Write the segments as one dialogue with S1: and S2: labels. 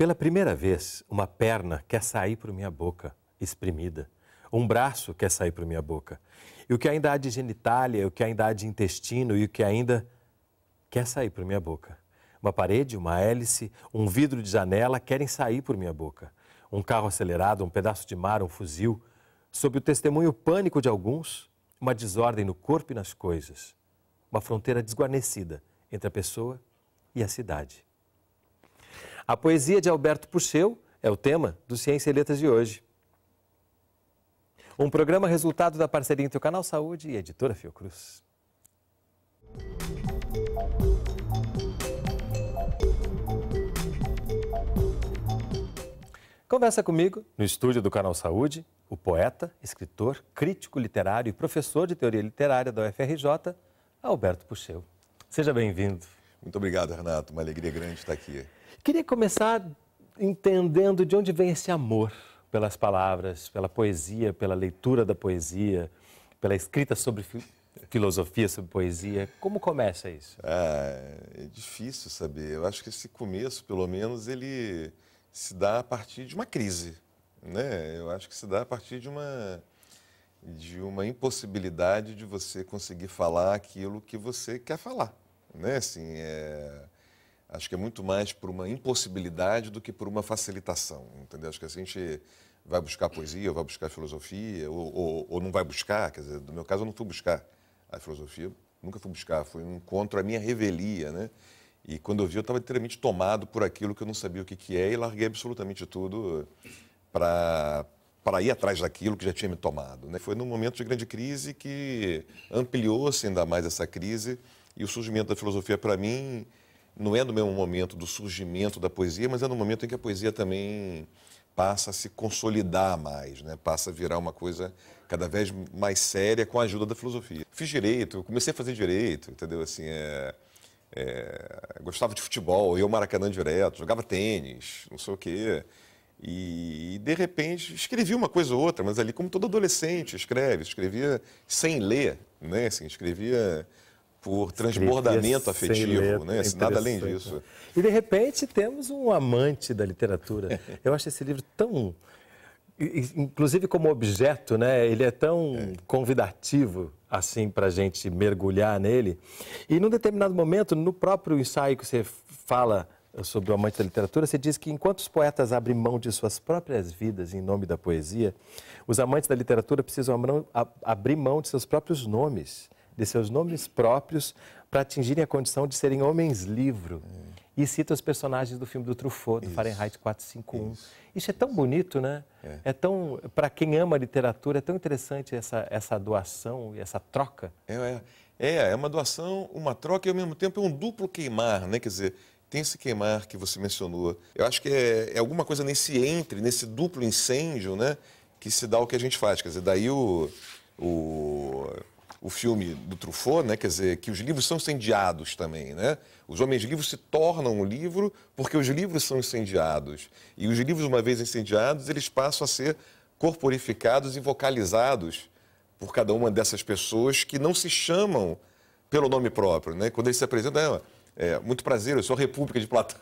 S1: Pela primeira vez, uma perna quer sair por minha boca, espremida; Um braço quer sair por minha boca. E o que ainda há de genitália, o que ainda há de intestino e o que ainda quer sair por minha boca. Uma parede, uma hélice, um vidro de janela querem sair por minha boca. Um carro acelerado, um pedaço de mar, um fuzil. Sob o testemunho pânico de alguns, uma desordem no corpo e nas coisas. Uma fronteira desguarnecida entre a pessoa e a cidade. A poesia de Alberto Puxeu é o tema do Ciência e Letras de hoje. Um programa resultado da parceria entre o Canal Saúde e a editora Fiocruz. Conversa comigo no estúdio do Canal Saúde o poeta, escritor, crítico literário e professor de teoria literária da UFRJ, Alberto Puxeu. Seja bem-vindo. Muito obrigado, Renato. Uma alegria grande estar aqui. Queria começar entendendo de onde vem esse amor pelas palavras, pela poesia, pela leitura da poesia, pela escrita sobre fi filosofia, sobre poesia.
S2: Como começa isso? É, é difícil saber. Eu acho que esse começo, pelo menos, ele se dá a partir de uma crise. Né? Eu acho que se dá a partir de uma de uma impossibilidade de você conseguir falar aquilo que você quer falar, né? Assim, é acho que é muito mais por uma impossibilidade do que por uma facilitação, entendeu? Acho que assim a gente vai buscar poesia, ou vai buscar filosofia, ou, ou, ou não vai buscar, quer dizer, no meu caso eu não fui buscar a filosofia, nunca fui buscar, foi um encontro a minha revelia, né? E quando eu vi, eu estava inteiramente tomado por aquilo que eu não sabia o que, que é e larguei absolutamente tudo para para ir atrás daquilo que já tinha me tomado. Né? Foi num momento de grande crise que ampliou-se ainda mais essa crise e o surgimento da filosofia para mim não é no mesmo momento do surgimento da poesia, mas é no momento em que a poesia também passa a se consolidar mais, né? passa a virar uma coisa cada vez mais séria com a ajuda da filosofia. Fiz direito, comecei a fazer direito, entendeu? Assim, é, é, gostava de futebol, ia ao Maracanã direto, jogava tênis, não sei o quê. E, e, de repente escrevi uma coisa ou outra, mas ali como todo adolescente escreve, escrevia sem ler, né? Assim, escrevia por transbordamento afetivo, letra, né? É nada além disso. Né?
S1: E de repente temos um amante da literatura. Eu acho esse livro tão inclusive como objeto, né? Ele é tão é. convidativo assim para a gente mergulhar nele. E num determinado momento, no próprio ensaio que você fala sobre o amante da literatura, você diz que enquanto os poetas abrem mão de suas próprias vidas em nome da poesia, os amantes da literatura precisam abrir mão de seus próprios nomes de seus nomes próprios para atingirem a condição de serem homens livro. É. E cita os personagens do filme do Truffaut, do Isso. Fahrenheit 451. Isso, Isso é tão bonito, né? É, é tão para quem ama literatura é tão interessante essa essa doação e essa troca. É,
S2: é, é, é uma doação, uma troca e ao mesmo tempo é um duplo queimar, né? Quer dizer, tem esse queimar que você mencionou. Eu acho que é, é alguma coisa nesse entre, nesse duplo incêndio, né? Que se dá o que a gente faz. Quer dizer, daí o, o o filme do Truffaut, né? quer dizer, que os livros são incendiados também. Né? Os homens livros se tornam um livro porque os livros são incendiados. E os livros, uma vez incendiados, eles passam a ser corporificados e vocalizados por cada uma dessas pessoas que não se chamam pelo nome próprio. Né? Quando eles se apresentam, é, é, muito prazer, eu sou República de Platão,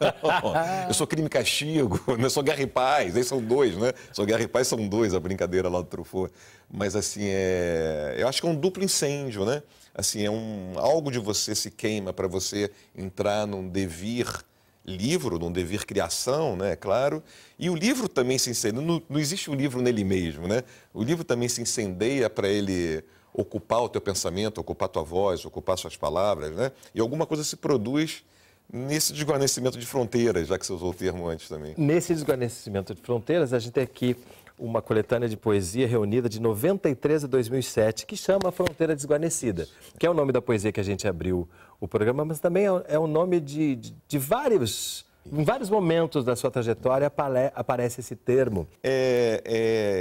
S2: eu sou Crime e Castigo, né? eu sou Guerra e Paz, aí são dois, né? Sou Guerra e Paz, são dois, a brincadeira lá do Truffaut. Mas, assim, é... eu acho que é um duplo incêndio, né? Assim, é um... algo de você se queima para você entrar num devir livro, num devir criação, né, claro, e o livro também se incendeia, não, não existe o um livro nele mesmo, né? O livro também se incendeia para ele ocupar o teu pensamento, ocupar tua voz, ocupar suas palavras, né? E alguma coisa se produz nesse desguarnecimento
S1: de fronteiras, já que você usou o termo antes também. Nesse desguarnecimento de fronteiras, a gente tem aqui uma coletânea de poesia reunida de 93 a 2007, que chama Fronteira Desguarnecida, que é o nome da poesia que a gente abriu o programa, mas também é, é o nome de, de, de vários em vários momentos da sua trajetória aparece esse termo.
S2: É,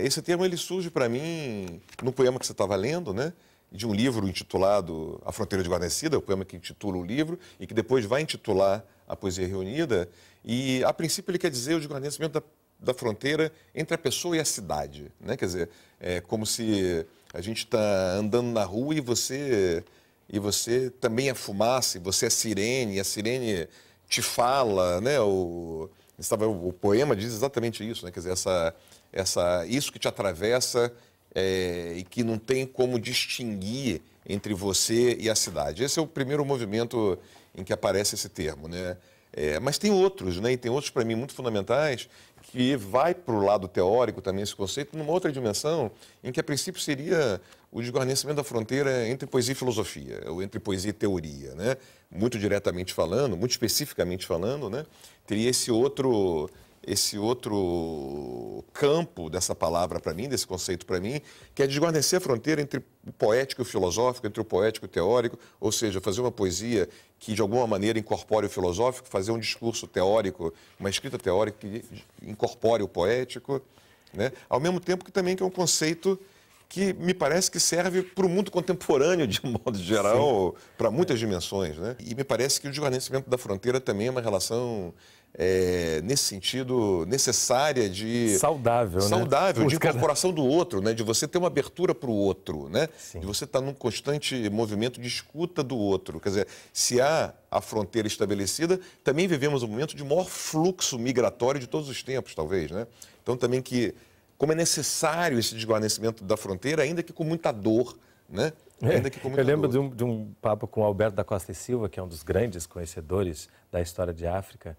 S2: é, esse termo ele surge para mim no poema que você estava lendo, né? De um livro intitulado A Fronteira de Guarnecida, o poema que intitula o livro e que depois vai intitular a poesia reunida. E a princípio ele quer dizer o desguarnecimento da, da fronteira entre a pessoa e a cidade, né? Quer dizer, é como se a gente está andando na rua e você e você também é fumaça, e você é sirene, e a sirene te fala, né? O, estava, o poema diz exatamente isso, né? Quer dizer, essa, essa, isso que te atravessa é, e que não tem como distinguir entre você e a cidade. Esse é o primeiro movimento em que aparece esse termo, né? É, mas tem outros, né? E tem outros para mim muito fundamentais que vai para o lado teórico também esse conceito numa outra dimensão em que a princípio seria o desguarnecimento da fronteira é entre poesia e filosofia, é ou entre poesia e teoria, né? Muito diretamente falando, muito especificamente falando, né? Teria esse outro esse outro campo dessa palavra para mim, desse conceito para mim, que é desguarnecer a fronteira entre o poético e o filosófico, entre o poético e o teórico, ou seja, fazer uma poesia que de alguma maneira incorpore o filosófico, fazer um discurso teórico, uma escrita teórica que incorpore o poético, né? ao mesmo tempo que também que é um conceito que me parece que serve para o mundo contemporâneo, de um modo geral, para muitas é. dimensões. Né? E me parece que o desvanecimento da fronteira também é uma relação é, nesse sentido, necessária de. Saudável, né? Saudável, de incorporação do outro, né? de você ter uma abertura para o outro, né? Sim. de você estar tá num constante movimento de escuta do outro. Quer dizer, se há a fronteira estabelecida, também vivemos um momento de maior fluxo migratório de todos os tempos, talvez. Né? Então, também que como é necessário esse desguarnecimento da fronteira, ainda que com muita dor,
S1: né? É, ainda que com muita Eu lembro dor. De, um, de um papo com Alberto da Costa e Silva, que é um dos grandes conhecedores da história de África.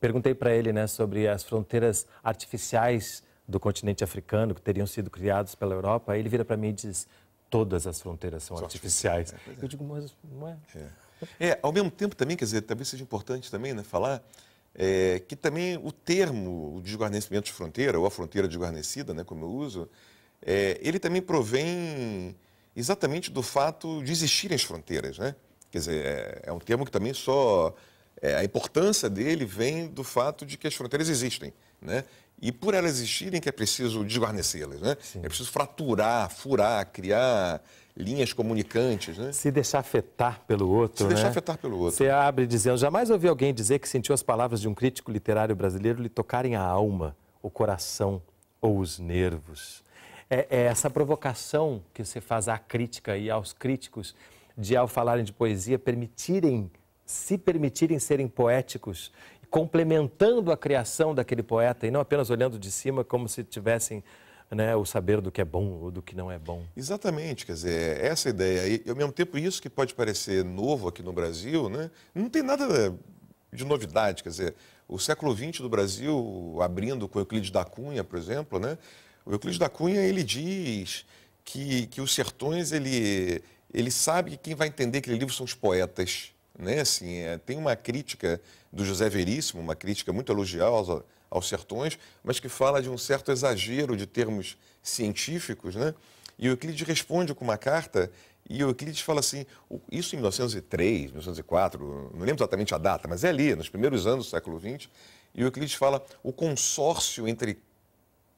S1: Perguntei para ele né, sobre as fronteiras artificiais do continente africano que teriam sido criados pela Europa. Aí ele vira para mim e diz: todas as fronteiras são artificiais. É, é. Eu digo, mas não é. é.
S2: É, ao mesmo tempo também, quer dizer, talvez seja importante também né, falar é, que também o termo o desguarnecimento de fronteira, ou a fronteira desguarnecida, né, como eu uso, é, ele também provém exatamente do fato de existirem as fronteiras. Né? Quer dizer, é, é um termo que também só. É, a importância dele vem do fato de que as fronteiras existem. Né? E por elas existirem que é preciso desguarnecê-las, né? Sim. É preciso fraturar, furar, criar linhas comunicantes, né? Se
S1: deixar afetar pelo outro, Se né? deixar afetar pelo outro. Você abre dizendo, jamais ouvi alguém dizer que sentiu as palavras de um crítico literário brasileiro lhe tocarem a alma, o coração ou os nervos. É, é essa provocação que você faz à crítica e aos críticos de, ao falarem de poesia, permitirem se permitirem serem poéticos complementando a criação daquele poeta e não apenas olhando de cima como se tivessem né, o saber do que é bom ou do que não é bom.
S2: Exatamente, quer dizer, é essa ideia. E ao mesmo tempo, isso que pode parecer novo aqui no Brasil, né, não tem nada de novidade. Quer dizer, o século XX do Brasil, abrindo com Euclides da Cunha, por exemplo, né, o Euclides da Cunha ele diz que, que os sertões, ele, ele sabe que quem vai entender aquele livro são os poetas. Né? Assim, é, tem uma crítica do José Veríssimo, uma crítica muito elogiosa aos sertões, mas que fala de um certo exagero de termos científicos. Né? E Euclides responde com uma carta e Euclides fala assim, isso em 1903, 1904, não lembro exatamente a data, mas é ali, nos primeiros anos do século XX, e Euclides fala, o consórcio entre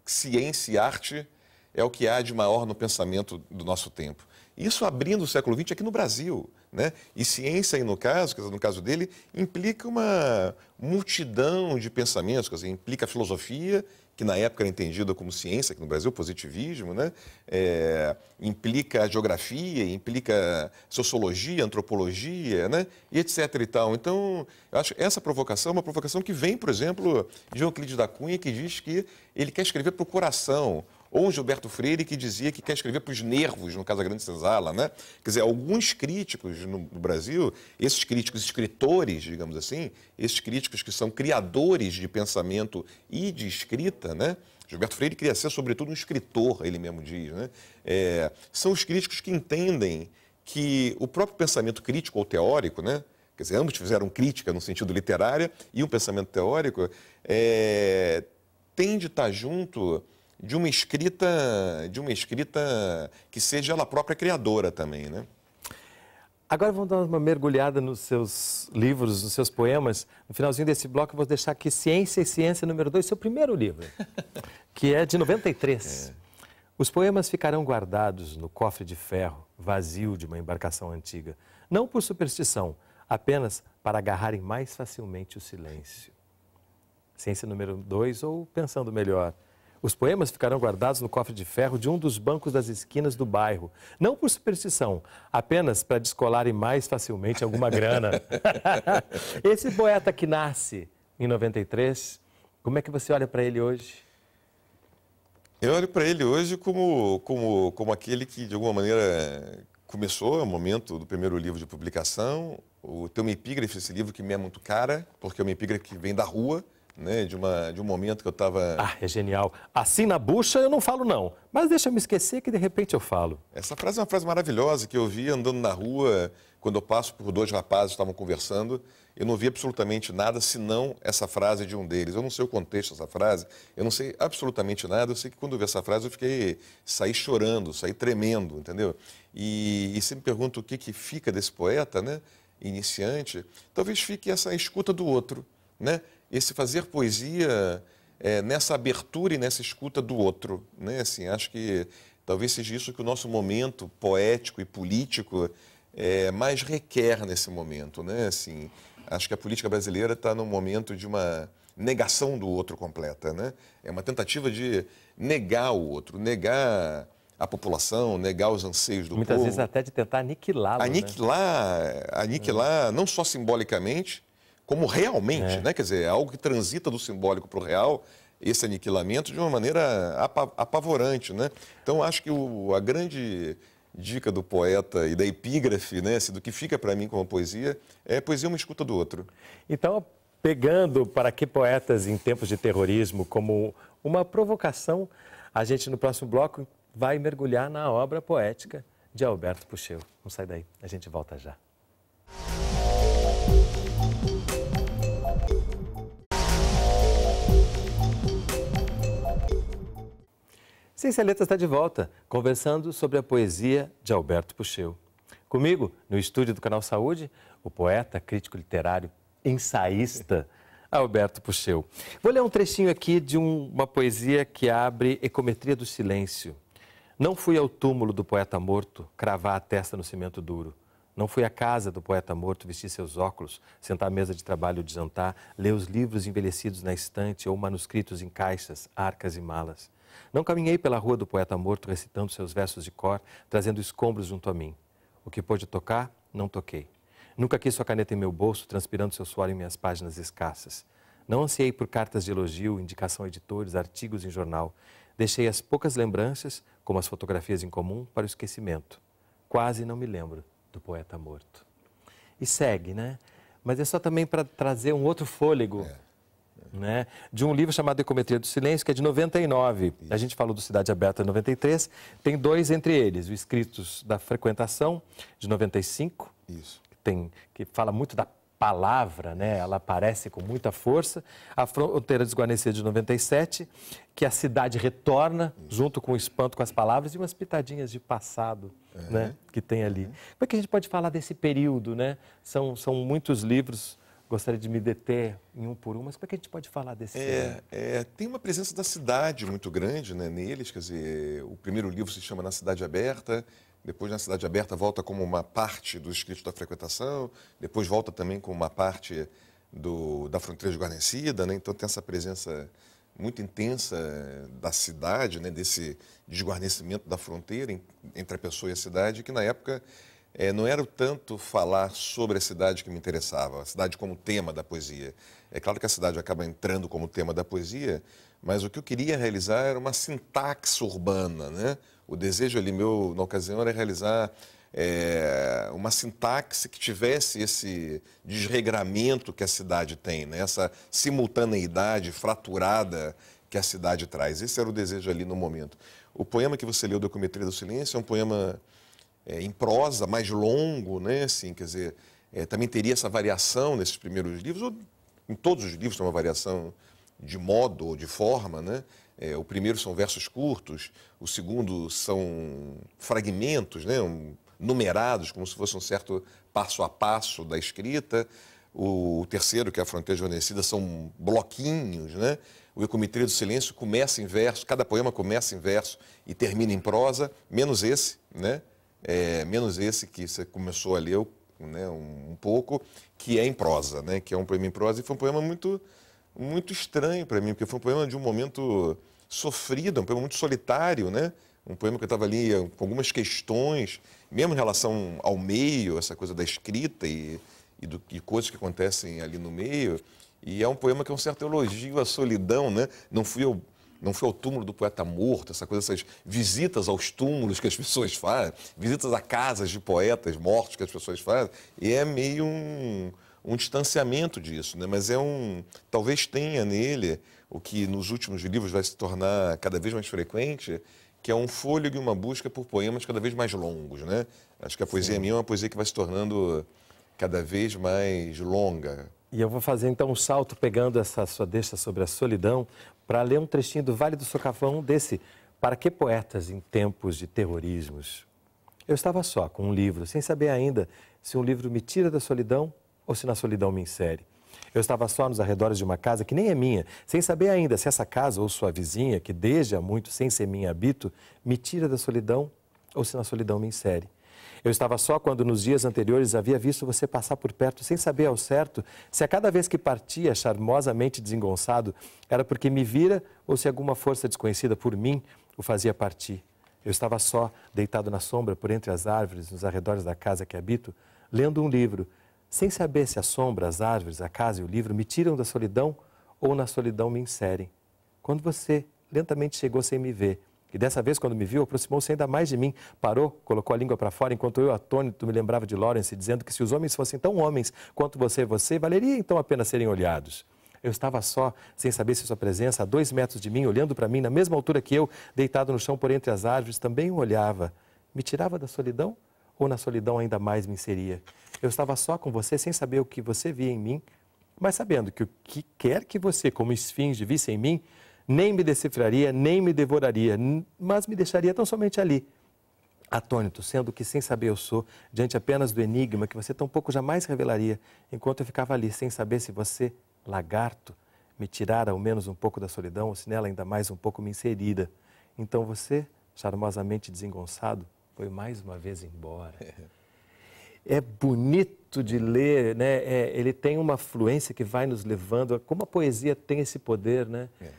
S2: ciência e arte é o que há de maior no pensamento do nosso tempo. Isso abrindo o século XX aqui no Brasil. Né? E ciência, no caso, no caso dele, implica uma multidão de pensamentos, dizer, implica a filosofia, que na época era entendida como ciência, aqui no Brasil, positivismo, né? É, implica a geografia, implica sociologia, antropologia, né? e etc. E tal. Então, eu acho que essa provocação é uma provocação que vem, por exemplo, de Euclides da Cunha, que diz que ele quer escrever para o coração, ou um Gilberto Freire que dizia que quer escrever para os nervos, no caso da Grande Senzala, né? Quer dizer, alguns críticos no Brasil, esses críticos escritores, digamos assim, esses críticos que são criadores de pensamento e de escrita, né? Gilberto Freire queria ser, sobretudo, um escritor, ele mesmo diz, né? É, são os críticos que entendem que o próprio pensamento crítico ou teórico, né? Quer dizer, ambos fizeram crítica no sentido literário e um pensamento teórico, é, tem de estar junto de uma escrita, de uma escrita que seja ela própria criadora também, né?
S1: Agora vamos dar uma mergulhada nos seus livros, nos seus poemas. No finalzinho desse bloco, eu vou deixar aqui Ciência e Ciência número 2, seu primeiro livro, que é de 93. É. Os poemas ficarão guardados no cofre de ferro, vazio de uma embarcação antiga. Não por superstição, apenas para agarrarem mais facilmente o silêncio. Ciência número 2, ou pensando melhor, os poemas ficarão guardados no cofre de ferro de um dos bancos das esquinas do bairro. Não por superstição, apenas para descolarem mais facilmente alguma grana. Esse poeta que nasce em 93, como é que você olha para ele hoje? Eu olho para
S2: ele hoje como, como, como aquele que, de alguma maneira, começou o momento do primeiro livro de publicação. O, tem uma epígrafe, esse livro que me é muito cara, porque é uma epígrafe que vem da rua né, de, uma, de um momento que eu estava... Ah, é genial. Assim na bucha eu não falo não, mas deixa eu me esquecer que de repente eu falo. Essa frase é uma frase maravilhosa que eu vi andando na rua, quando eu passo por dois rapazes que estavam conversando, eu não vi absolutamente nada senão essa frase de um deles. Eu não sei o contexto dessa frase, eu não sei absolutamente nada. Eu sei que quando eu vi essa frase eu fiquei, saí chorando, saí tremendo, entendeu? E, e se me pergunto o que, que fica desse poeta, né? iniciante, talvez fique essa escuta do outro, né? esse fazer poesia é, nessa abertura e nessa escuta do outro. Né? Assim, acho que talvez seja isso que o nosso momento poético e político é, mais requer nesse momento. Né? Assim, acho que a política brasileira está num momento de uma negação do outro completa. Né? É uma tentativa de negar o outro, negar a população, negar os anseios do Muitas povo. Muitas vezes
S1: até de tentar aniquilá-lo.
S2: Aniquilar, né? aniquilar, é. não só simbolicamente, como realmente, é. né? Quer dizer, é algo que transita do simbólico para o real, esse aniquilamento de uma maneira apavorante, né? Então, acho que o, a grande dica do poeta e da epígrafe, né? Assim, do que fica para mim como poesia, é poesia é uma escuta do outro. Então, pegando
S1: para que poetas em tempos de terrorismo como uma provocação, a gente no próximo bloco vai mergulhar na obra poética de Alberto Puxeu. Não sai daí, a gente volta já. Ciência Letra está de volta, conversando sobre a poesia de Alberto Puxeu. Comigo, no estúdio do Canal Saúde, o poeta, crítico literário, ensaísta Alberto Puxeu. Vou ler um trechinho aqui de um, uma poesia que abre Ecometria do Silêncio. Não fui ao túmulo do poeta morto cravar a testa no cimento duro. Não fui à casa do poeta morto vestir seus óculos, sentar à mesa de trabalho ou de jantar, ler os livros envelhecidos na estante ou manuscritos em caixas, arcas e malas. Não caminhei pela rua do poeta morto recitando seus versos de cor, trazendo escombros junto a mim. O que pôde tocar, não toquei. Nunca quis sua caneta em meu bolso, transpirando seu suor em minhas páginas escassas. Não ansiei por cartas de elogio, indicação a editores, artigos em jornal. Deixei as poucas lembranças, como as fotografias em comum, para o esquecimento. Quase não me lembro do poeta morto. E segue, né? Mas é só também para trazer um outro fôlego. É né? de um livro chamado Ecometria do Silêncio, que é de 99. A gente falou do Cidade Aberta em 93. Tem dois entre eles, o Escritos da Frequentação, de 95, Isso. Que, tem, que fala muito da palavra, né? ela aparece com muita força. A Fronteira Desguarnecida de 97, que a cidade retorna Isso. junto com o espanto, com as palavras e umas pitadinhas de passado é. né? que tem ali. É. Como é que a gente pode falar desse período? Né? São, são muitos livros gostaria de me deter em um por um, mas como é que a gente pode falar desse? É,
S2: é tem uma presença da cidade muito grande né, neles, quer dizer, o primeiro livro se chama Na Cidade Aberta, depois Na Cidade Aberta volta como uma parte do escrito da frequentação, depois volta também como uma parte do, da Fronteira Desguarnecida, né, então tem essa presença muito intensa eh, da cidade, né, desse desguarnecimento da fronteira entre a pessoa e a cidade, que na época é, não era o tanto falar sobre a cidade que me interessava, a cidade como tema da poesia. É claro que a cidade acaba entrando como tema da poesia, mas o que eu queria realizar era uma sintaxe urbana, né? O desejo ali meu, na ocasião, era realizar é, uma sintaxe que tivesse esse desregramento que a cidade tem, né? essa simultaneidade fraturada que a cidade traz. Esse era o desejo ali no momento. O poema que você leu, Documetria do Silêncio, é um poema é, em prosa, mais longo, né? Assim, quer dizer, é, também teria essa variação nesses primeiros livros, ou em todos os livros tem uma variação de modo ou de forma, né? É, o primeiro são versos curtos, o segundo são fragmentos, né? Um, numerados, como se fosse um certo passo a passo da escrita. O, o terceiro, que é a fronteira jornecida, são bloquinhos, né? O Ecometria do Silêncio começa em verso, cada poema começa em verso e termina em prosa, menos esse, né? é, menos esse que você começou a ler né, um, um, pouco, que é em prosa, né, que é um poema em prosa, e foi um poema muito, muito estranho para mim, porque foi um poema de um momento sofrido, um poema muito solitário, né? um poema que eu estava ali com algumas questões, mesmo em relação ao meio, essa coisa da escrita e, e, do, e coisas que acontecem ali no meio. E é um poema que é um certo elogio à solidão, né? Não fui eu não foi ao túmulo do poeta morto, essa coisa, essas visitas aos túmulos que as pessoas fazem, visitas a casas de poetas mortos que as pessoas fazem, e é meio um, um distanciamento disso, né? Mas é um. Talvez tenha nele o que nos últimos livros vai se tornar cada vez mais frequente, que é um fôlego e uma busca por poemas cada vez mais longos, né? Acho que a poesia Sim. minha é uma poesia que vai se
S1: tornando cada vez mais longa, e eu vou fazer então um salto pegando essa sua deixa sobre a solidão para ler um trechinho do Vale do Socavão desse Para que poetas em tempos de terrorismos? Eu estava só com um livro, sem saber ainda se um livro me tira da solidão ou se na solidão me insere. Eu estava só nos arredores de uma casa que nem é minha, sem saber ainda se essa casa ou sua vizinha, que desde há muito sem ser minha habito, me tira da solidão ou se na solidão me insere. Eu estava só quando nos dias anteriores havia visto você passar por perto sem saber ao certo se a cada vez que partia charmosamente desengonçado era porque me vira ou se alguma força desconhecida por mim o fazia partir. Eu estava só, deitado na sombra, por entre as árvores, nos arredores da casa que habito, lendo um livro, sem saber se a sombra, as árvores, a casa e o livro me tiram da solidão ou na solidão me inserem. Quando você lentamente chegou sem me ver, e dessa vez, quando me viu, aproximou-se ainda mais de mim, parou, colocou a língua para fora, enquanto eu, atônito, me lembrava de Lawrence, dizendo que se os homens fossem tão homens quanto você você, valeria então a pena serem olhados. Eu estava só, sem saber se sua presença, a dois metros de mim, olhando para mim, na mesma altura que eu, deitado no chão por entre as árvores, também o olhava. Me tirava da solidão ou na solidão ainda mais me inseria? Eu estava só com você, sem saber o que você via em mim, mas sabendo que o que quer que você, como esfinge, visse em mim, nem me decifraria, nem me devoraria, mas me deixaria tão somente ali, atônito, sendo que sem saber eu sou, diante apenas do enigma que você tão pouco jamais revelaria, enquanto eu ficava ali, sem saber se você, lagarto, me tirara ao menos um pouco da solidão, ou se nela ainda mais um pouco me inserida. Então você, charmosamente desengonçado, foi mais uma vez embora. É bonito de ler, né? É, ele tem uma fluência que vai nos levando, como a poesia tem esse poder, né? É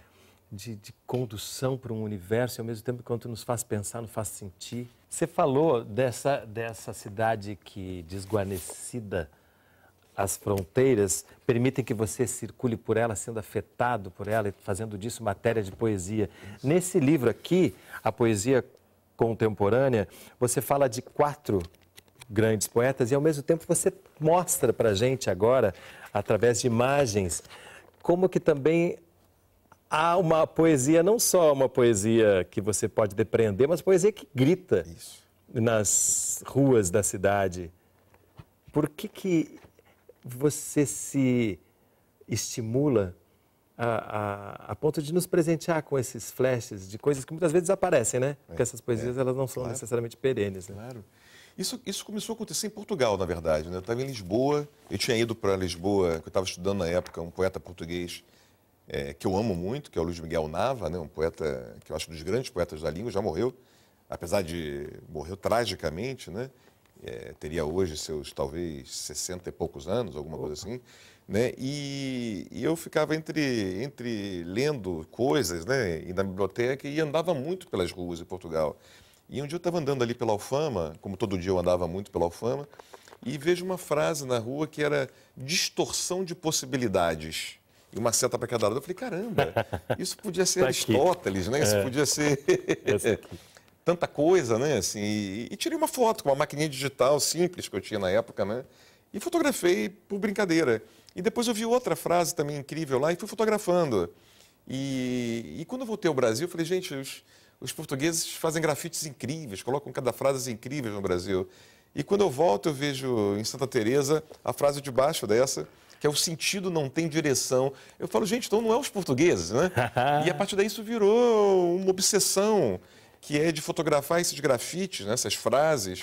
S1: de, de condução para um universo e ao mesmo tempo quanto nos faz pensar, nos faz sentir. Você falou dessa, dessa cidade que desguarnecida as fronteiras permitem que você circule por ela, sendo afetado por ela e fazendo disso matéria de poesia. Nesse livro aqui, a poesia contemporânea, você fala de quatro grandes poetas e ao mesmo tempo você mostra para gente agora, através de imagens, como que também há uma poesia, não só uma poesia que você pode depreender, mas poesia que grita Isso. nas ruas da cidade. Por que, que você se estimula a, a, a, ponto de nos presentear com esses flashes de coisas que muitas vezes aparecem, né? É, Porque essas poesias é, elas não são claro. necessariamente perenes. Né? Claro. Isso, isso começou a acontecer em Portugal, na
S2: verdade. Né? Eu estava em Lisboa, eu tinha ido para Lisboa, eu estava estudando na época, um poeta português é, que eu amo muito, que é o Luiz Miguel Nava, né, um poeta que eu acho um dos grandes poetas da língua, já morreu, apesar de morreu tragicamente, né? É, teria hoje seus talvez 60 e poucos anos, alguma Opa. coisa assim, né? E, e, eu ficava entre, entre lendo coisas, né? E na biblioteca e andava muito pelas ruas em Portugal. E um dia eu estava andando ali pela Alfama, como todo dia eu andava muito pela Alfama, e vejo uma frase na rua que era distorção de possibilidades uma seta para cada lado. Eu falei, caramba, isso podia ser tá Aristóteles, né? Isso é. podia ser tanta coisa, né? Assim, e, e, tirei uma foto com uma maquininha digital simples que eu tinha na época, né? E fotografei por brincadeira. E depois eu vi outra frase também incrível lá e fui fotografando. E, e quando eu voltei ao Brasil, eu falei, gente, os, os portugueses fazem grafites incríveis, colocam cada frase incrível no Brasil. E quando eu volto, eu vejo em Santa Teresa a frase de baixo dessa, que é o sentido não tem direção. Eu falo, gente, então não é os portugueses, né? e a partir daí isso virou uma obsessão, que é de fotografar esses grafites, né? essas frases,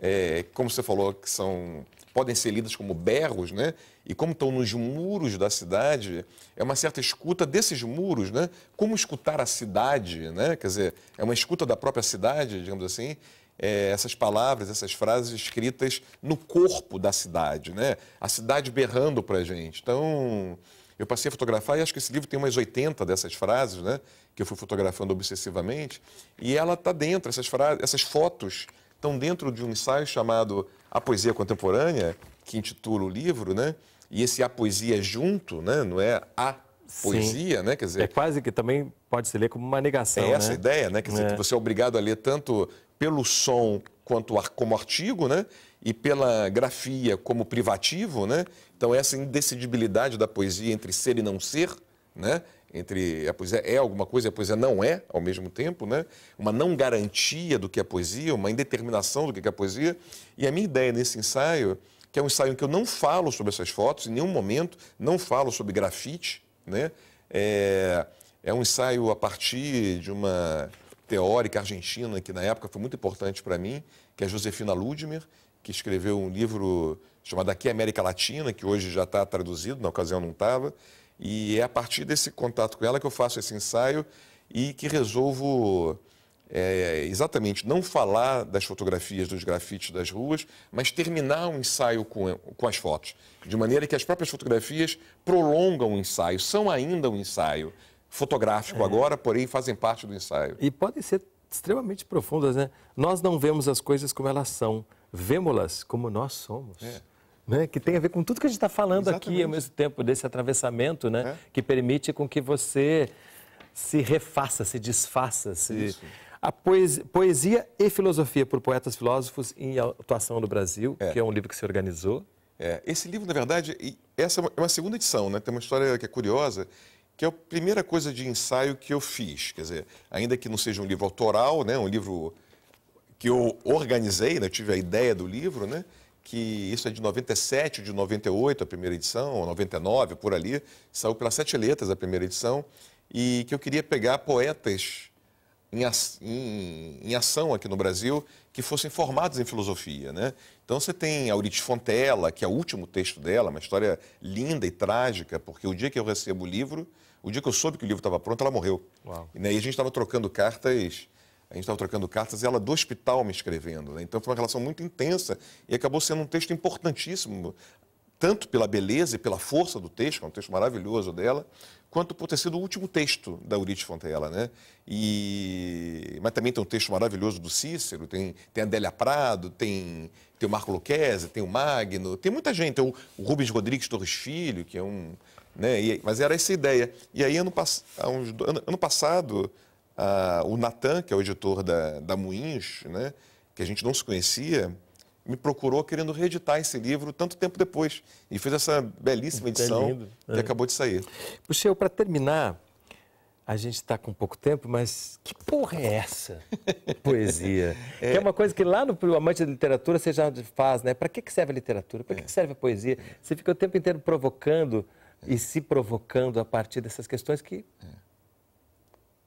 S2: é, como você falou, que são podem ser lidas como berros, né? E como estão nos muros da cidade, é uma certa escuta desses muros, né? Como escutar a cidade, né? Quer dizer, é uma escuta da própria cidade, digamos assim é, essas palavras, essas frases escritas no corpo da cidade, né? A cidade berrando para a gente. Então, eu passei a fotografar e acho que esse livro tem umas 80 dessas frases, né? Que eu fui fotografando obsessivamente. E ela está dentro, essas, frases, essas fotos estão dentro de um ensaio chamado A Poesia Contemporânea, que intitula o livro, né? E esse A Poesia junto, né? Não é a
S1: poesia, Sim. né? Quer dizer, é quase que também pode se ler como uma negação. É essa né? ideia, né? Quer dizer, é. que você é
S2: obrigado a ler tanto pelo som quanto como artigo, né? E pela grafia como privativo, né? Então essa indecidibilidade da poesia entre ser e não ser, né? Entre a poesia é alguma coisa e a poesia não é ao mesmo tempo, né? Uma não garantia do que é poesia, uma indeterminação do que é poesia. E a minha ideia nesse ensaio, que é um ensaio em que eu não falo sobre essas fotos em nenhum momento, não falo sobre grafite, né? É, é um ensaio a partir de uma teórica argentina, que na época foi muito importante para mim, que é Josefina Ludmer, que escreveu um livro chamado Aqui é América Latina, que hoje já está traduzido, na ocasião não estava, e é a partir desse contato com ela que eu faço esse ensaio e que resolvo é, exatamente não falar das fotografias, dos grafites das ruas, mas terminar o ensaio com, com as fotos, de maneira que as próprias fotografias prolongam o ensaio, são ainda um ensaio, fotográfico é. agora, porém fazem parte do ensaio.
S1: E podem ser extremamente profundas, né? Nós não vemos as coisas como elas são, vemos-las como nós somos. É. Né? Que tem a ver com tudo que a gente está falando Exatamente. aqui, ao mesmo tempo desse atravessamento, né? É. Que permite com que você se refaça, se desfaça, se... A poesia, poesia, e Filosofia por Poetas Filósofos em Atuação no Brasil, é. que é um livro que se organizou. É. Esse livro, na verdade, essa é, é uma segunda edição, né? Tem uma história que é curiosa,
S2: que é a primeira coisa de ensaio que eu fiz. Quer dizer, ainda que não seja um livro autoral, né, um livro que eu organizei, né, eu tive a ideia do livro, né, que isso é de 97, de 98, a primeira edição, 99, por ali, saiu pelas sete letras a primeira edição, e que eu queria pegar poetas em, em, em ação aqui no Brasil que fossem formados em filosofia. Né? Então você tem Aurite Fontela, que é o último texto dela, uma história linda e trágica, porque o dia que eu recebo o livro, o dia que eu soube que o livro estava pronto, ela morreu. Uau. E aí né, a gente estava trocando cartas a gente estava trocando cartas e ela do hospital me escrevendo. Né? Então foi uma relação muito intensa e acabou sendo um texto importantíssimo, tanto pela beleza e pela força do texto, que é um texto maravilhoso dela, quanto por ter sido o último texto da Eurídice Fontella, Né? E... Mas também tem um texto maravilhoso do Cícero, tem, tem a Adélia Prado, tem, tem o Marco Luquezzi, tem o Magno, tem muita gente. Tem o Rubens Rodrigues Torres Filho, que é um né? E, mas era essa ideia. E aí, ano, ano, ano passado, a, o Natan, que é o editor da, da né, que a gente não se conhecia, me procurou querendo reeditar esse livro tanto tempo depois. E fez essa belíssima edição é. que acabou de sair. Puxa,
S1: para terminar, a gente está com pouco tempo, mas que porra é essa? poesia. É. Que é uma coisa que lá no Amante da Literatura você já faz, né? Para que, que serve a literatura? Para que, é. que serve a poesia? Você fica o tempo inteiro provocando e se provocando a partir dessas questões que é.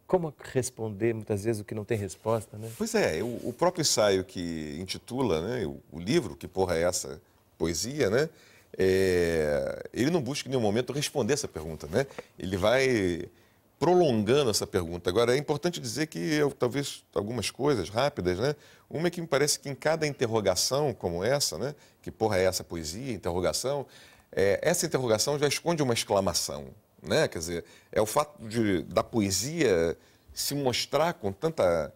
S1: como responder muitas vezes o que não tem resposta, né?
S2: Pois é, o, o próprio ensaio que intitula né, o, o, livro, que porra é essa poesia, né? É, ele não busca em nenhum momento responder essa pergunta, né? Ele vai prolongando essa pergunta. Agora, é importante dizer que eu, talvez algumas coisas rápidas, né? Uma é que me parece que em cada interrogação como essa, né? Que porra é essa poesia, interrogação, é, essa interrogação já esconde uma exclamação, né? Quer dizer, é o fato de, da poesia se mostrar com tanta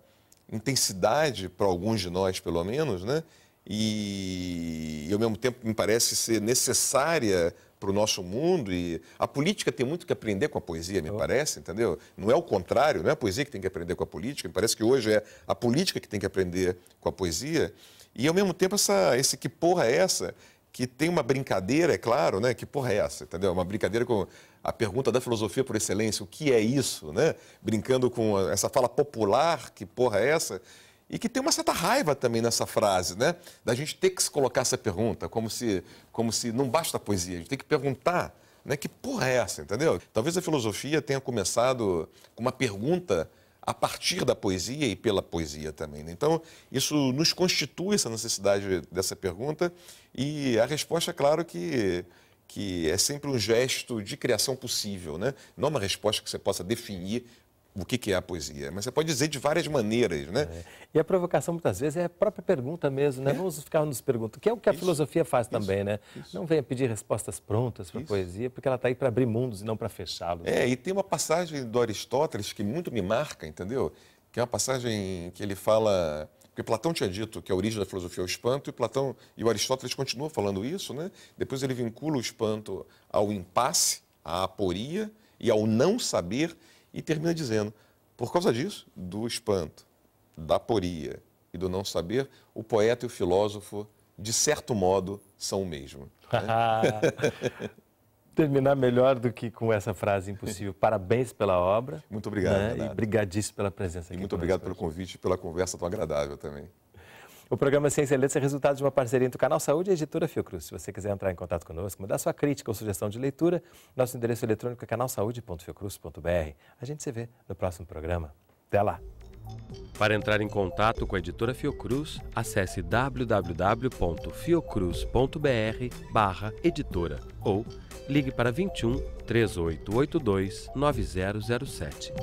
S2: intensidade para alguns de nós, pelo menos, né? E, e ao mesmo tempo me parece ser necessária para o nosso mundo e a política tem muito que aprender com a poesia, me oh. parece, entendeu? Não é o contrário, não é a poesia que tem que aprender com a política, me parece que hoje é a política que tem que aprender com a poesia. E ao mesmo tempo essa, esse que porra é essa que tem uma brincadeira, é claro, né? Que porra é essa, entendeu? Uma brincadeira com a pergunta da filosofia por excelência, o que é isso, né? Brincando com essa fala popular, que porra é essa? E que tem uma certa raiva também nessa frase, né? Da gente ter que se colocar essa pergunta, como se, como se não basta a poesia, a gente tem que perguntar, né? Que porra é essa, entendeu? Talvez a filosofia tenha começado com uma pergunta a partir da poesia e pela poesia também. Né? Então, isso nos constitui essa necessidade dessa pergunta e a resposta, é claro, que, que é sempre um gesto de criação possível, né? não uma resposta que você possa definir o que, é a poesia, mas você pode dizer de várias maneiras, né? É.
S1: E a provocação muitas vezes é a própria pergunta mesmo, né? É. Vamos ficar nos perguntando, que é o que a filosofia faz isso, também, né? Isso. Não venha pedir respostas prontas para a poesia, porque ela está aí para abrir mundos e não para fechá-los.
S2: É, né? e tem uma passagem do Aristóteles que muito me marca, entendeu? Que é uma passagem que ele fala porque Platão tinha dito que a origem da filosofia é o espanto e Platão e o Aristóteles continuam falando isso, né? Depois ele vincula o espanto ao impasse, à aporia e ao não saber e termina dizendo: por causa disso, do espanto, da poria e do não saber, o poeta e o filósofo, de certo modo, são
S1: o mesmo. Né? Terminar melhor do que com essa frase impossível. Parabéns pela obra. Muito obrigado. Né? E obrigadíssimo pela presença aqui. E muito obrigado pelo convite e pela
S2: conversa tão agradável também.
S1: O programa Ciência e Letras é resultado de uma parceria entre o Canal Saúde e a editora Fiocruz. Se você quiser entrar em contato conosco, mandar sua crítica ou sugestão de leitura, nosso endereço eletrônico é canalsaude.fiocruz.br. A gente se vê no próximo programa. Até lá! Para entrar em contato com a editora Fiocruz, acesse www.fiocruz.br/editora ou ligue para 21 3882 9007.